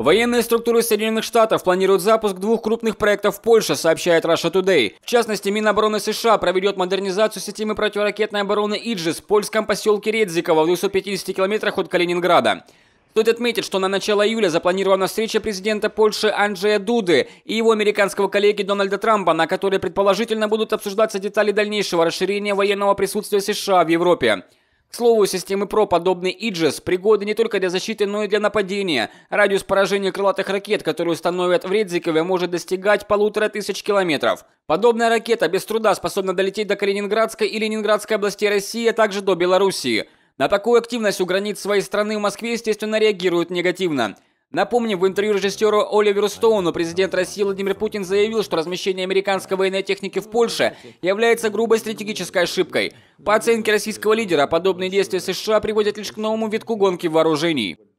Военные структуры Соединенных Штатов планируют запуск двух крупных проектов в Польше, сообщает Russia Today. В частности, Минобороны США проведет модернизацию системы противоракетной обороны «Иджис» в польском поселке Редзиково в 250 километрах от Калининграда. Стоит отметить, что на начало июля запланирована встреча президента Польши Анджея Дуды и его американского коллеги Дональда Трампа, на которой предположительно будут обсуждаться детали дальнейшего расширения военного присутствия США в Европе. К слову, системы ПРО, подобный Иджес пригодны не только для защиты, но и для нападения. Радиус поражения крылатых ракет, которые установят в Редзикове, может достигать полутора тысяч километров. Подобная ракета без труда способна долететь до Калининградской и Ленинградской областей России, а также до Белоруссии. На такую активность у границ своей страны в Москве, естественно, реагируют негативно – Напомним, в интервью режиссеру Оливеру Стоуну президент России Владимир Путин заявил, что размещение американской военной техники в Польше является грубой стратегической ошибкой. По оценке российского лидера, подобные действия США приводят лишь к новому витку гонки вооружений.